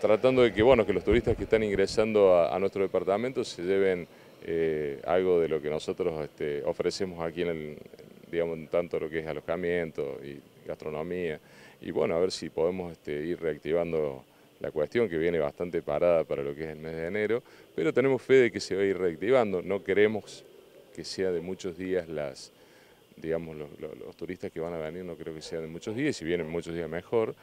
tratando de que, bueno, que los turistas que están ingresando a, nuestro departamento se lleven eh, algo de lo que nosotros este, ofrecemos aquí en digamos, tanto lo que es alojamiento y gastronomía, y bueno, a ver si podemos este, ir reactivando la cuestión que viene bastante parada para lo que es el mes de enero, pero tenemos fe de que se va a ir reactivando, no queremos que sea de muchos días las, digamos, los, turistas que van a venir, no creo que sean de muchos días, si vienen muchos días mejor,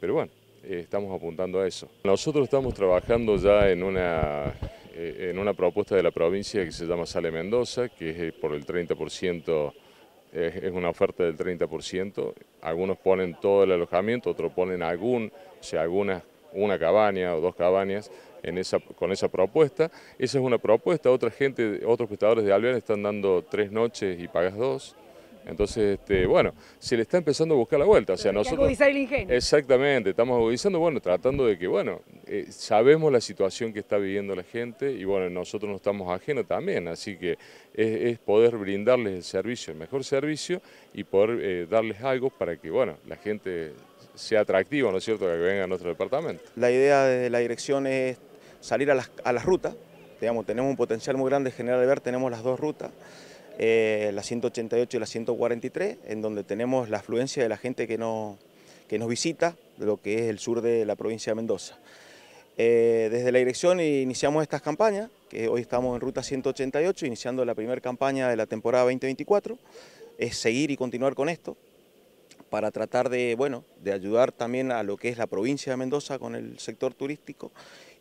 pero bueno, eh, estamos apuntando a eso. Nosotros estamos trabajando ya en una, eh, en una propuesta de la provincia que se llama Sale Mendoza, que es eh, por el 30%, es una oferta del 30%. Algunos ponen todo el alojamiento, otros ponen algún, o sea, una cabaña o dos cabañas en esa, con esa propuesta. Esa es una propuesta, otra gente, otros prestadores de Alvear están dando tres noches y pagas dos. Entonces, este, bueno, se le está empezando a buscar la vuelta. O sea, nosotros, el ingenio. Exactamente, estamos agudizando, bueno, tratando de que, bueno, eh, sabemos la situación que está viviendo la gente y, bueno, nosotros no estamos ajenos también, así que es, poder brindarles el servicio, el mejor servicio y poder eh, darles algo para que, bueno, la gente sea atractiva, ¿no es cierto?, que venga a nuestro departamento. La idea de la dirección es salir a las, a las rutas, digamos, tenemos un potencial muy grande de generar de ver, tenemos las dos rutas. Eh, la 188 y la 143, en donde tenemos la afluencia de la gente que nos, que nos visita, de lo que es el sur de la provincia de Mendoza. Eh, desde la dirección iniciamos estas campañas, que hoy estamos en ruta 188, iniciando la primera campaña de la temporada 2024, es seguir y continuar con esto, para tratar de, bueno, de ayudar también a lo que es la provincia de Mendoza con el sector turístico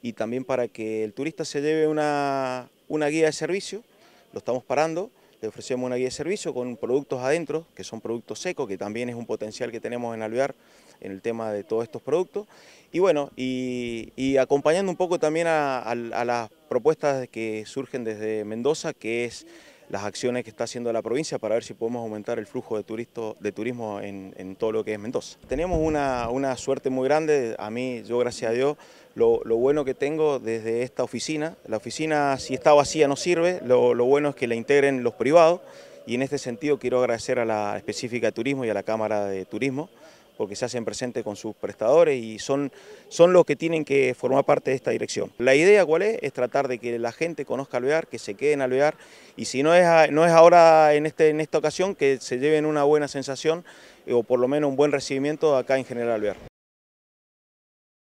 y también para que el turista se lleve una, una guía de servicio, lo estamos parando, le ofrecemos una guía de servicio con productos adentro, que son productos secos, que también es un potencial que tenemos en Alvear en el tema de todos estos productos. Y bueno, y, acompañando un poco también a las propuestas que surgen desde Mendoza, que es las acciones que está haciendo la provincia para ver si podemos aumentar el flujo de, de turismo en, todo lo que es Mendoza. Tenemos una, una, suerte muy grande, a mí, yo gracias a Dios, lo, bueno que tengo desde esta oficina, la oficina si está vacía no sirve, lo, lo bueno es que la integren los privados y en este sentido quiero agradecer a la específica de turismo y a la Cámara de Turismo porque se hacen presentes con sus prestadores y son, son los que tienen que formar parte de esta dirección. La idea cuál es, es tratar de que la gente conozca Alvear, que se queden en Alvear y si no es, no es ahora en, este, en esta ocasión, que se lleven una buena sensación eh, o por lo menos un buen recibimiento acá en General Alvear.